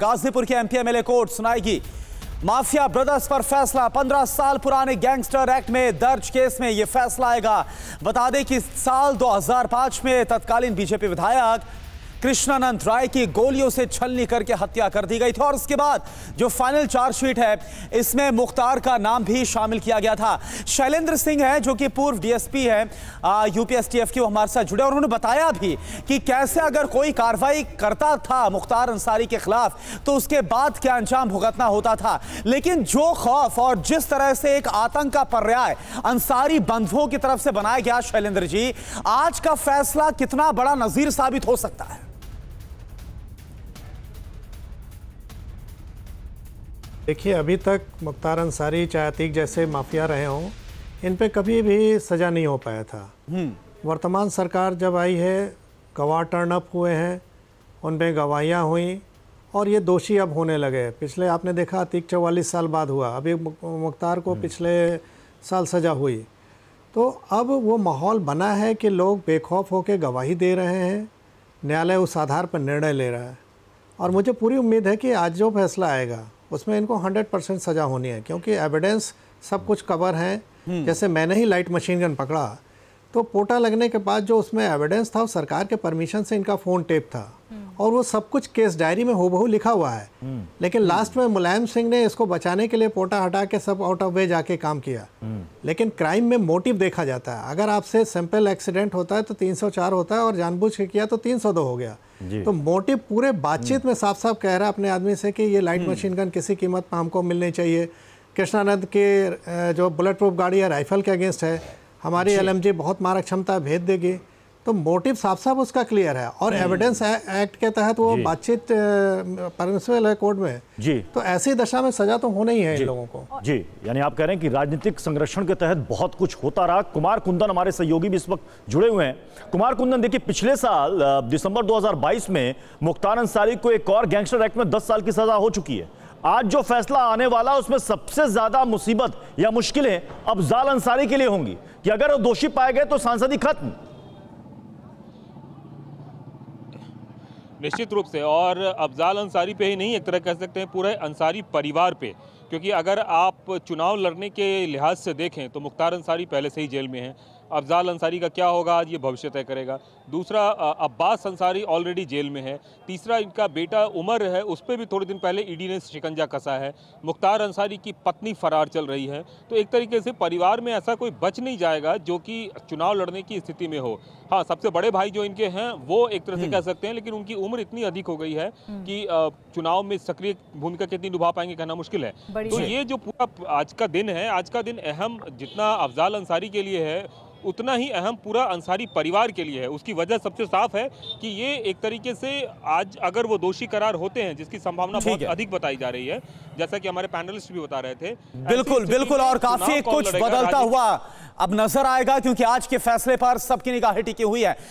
गाजीपुर के MP MLA court सुनाएगी mafia brothers पर फैसला 15 साल पुराने गैंगस्टर एक्ट में दर्ज केस में यह फैसला आएगा बता दें कि साल 2005 में तत्कालीन बीजेपी विधायक कृष्णानंद राय की गोलियों से छलनी करके हत्या कर दी गई थी और उसके बाद जो फाइनल चार्जशीट है इसमें मुख्तार का नाम भी शामिल किया गया था शैलेंद्र सिंह है जो कि पूर्व डीएसपी है यूपीएसटीएफ के वो हमारे साथ जुड़े और उन्होंने बताया भी कि कैसे अगर कोई कार्रवाई करता था मुख्तार अंसारी के खिलाफ तो उसके बाद क्या अंजाम भुगतना होता था लेकिन जो खौफ और जिस तरह से एक आतंक का पर्याय अंसारी बंधुओं की तरफ से बनाया गया शैलेंद्र जी आज का फैसला कितना बड़ा नजीर साबित हो सकता है देखिए अभी तक मुख्तार अंसारी चाहे अतीक जैसे माफिया रहे हों इन पे कभी भी सज़ा नहीं हो पाया था हम्म। वर्तमान सरकार जब आई है गवाह टर्न अप हुए हैं पर गवाहियाँ हुई और ये दोषी अब होने लगे पिछले आपने देखा अतीक चवालीस साल बाद हुआ अभी मुख्तार को हम्म। पिछले साल सज़ा हुई तो अब वो माहौल बना है कि लोग बेखौफ होकर गवाही दे रहे हैं न्यायालय उस आधार पर निर्णय ले रहा है और मुझे पूरी उम्मीद है कि आज जो फैसला आएगा उसमें इनको हंड्रेड परसेंट सज़ा होनी है क्योंकि एविडेंस सब कुछ कवर है जैसे मैंने ही लाइट मशीन गन पकड़ा तो पोटा लगने के बाद जो उसमें एविडेंस था सरकार के परमिशन से इनका फ़ोन टेप था हम्म। और वो सब कुछ केस डायरी में हो बहू लिखा हुआ है हम्म। लेकिन लास्ट में मुलायम सिंह ने इसको बचाने के लिए पोटा हटा के सब आउट ऑफ वे जाके काम किया हम्म। लेकिन क्राइम में मोटिव देखा जाता है अगर आपसे सिंपल एक्सीडेंट होता है तो 304 होता है और जानबूझ के किया तो 302 हो गया तो मोटिव पूरे बातचीत में साफ साफ कह रहा है अपने आदमी से कि ये लाइट मशीन गन किसी कीमत पर हमको मिलनी चाहिए कृष्णानंद के जो बुलेट प्रूफ गाड़ी है राइफल के अगेंस्ट है हमारे एल बहुत मारक क्षमता भेज देगी तो मोटिव साफ साफ उसका क्लियर है और एविडेंस एक्ट के तहत वो बातचीत परमिशनल है कोर्ट में जी तो ऐसी दशा में सजा तो होना ही है इन लोगों को जी यानी आप कह रहे हैं कि राजनीतिक संरक्षण के तहत बहुत कुछ होता रहा कुमार कुंदन हमारे सहयोगी भी इस वक्त जुड़े हुए हैं कुमार कुंदन देखिए पिछले साल दिसंबर दो में मुख्तार अंसारी को एक और गैंगस्टर एक्ट में दस साल की सजा हो चुकी है आज जो फैसला आने वाला उसमें सबसे ज्यादा मुसीबत या मुश्किलें अब जाल अंसारी के लिए होंगी कि अगर वो दोषी पाए गए तो सांसद ही खत्म निश्चित रूप से और अफजाल अंसारी पे ही नहीं एक तरह कह सकते हैं पूरे अंसारी परिवार पे क्योंकि अगर आप चुनाव लड़ने के लिहाज से देखें तो मुख्तार अंसारी पहले से ही जेल में हैं अफजाल अंसारी का क्या होगा आज ये भविष्य तय करेगा दूसरा अब्बास अंसारी ऑलरेडी जेल में है तीसरा इनका बेटा उमर है उस पर भी थोड़े दिन पहले ईडी e ने शिकंजा कसा है मुख्तार अंसारी की पत्नी फरार चल रही है तो एक तरीके से परिवार में ऐसा कोई बच नहीं जाएगा जो कि चुनाव लड़ने की स्थिति में हो हाँ सबसे बड़े भाई जो इनके हैं वो एक तरह से हम्म। कह सकते हैं लेकिन उनकी उम्र इतनी अधिक हो गई है हम्म। कि चुनाव में सक्रिय भूमिका कितनी निभा पाएंगे कहना मुश्किल है तो ये जो पूरा आज का दिन है आज का दिन अहम जितना अफजाल अंसारी के लिए है उतना ही अहम पूरा अंसारी परिवार के लिए है उसकी वजह सबसे साफ है कि ये एक तरीके से आज अगर वो दोषी करार होते हैं जिसकी संभावना बहुत अधिक बताई जा रही है जैसा कि हमारे पैनलिस्ट भी बता रहे थे बिल्कुल बिल्कुल और काफी कुछ बदलता हुआ अब नजर आएगा क्योंकि आज के फैसले पर सबकी निगाहें टिकी हुई है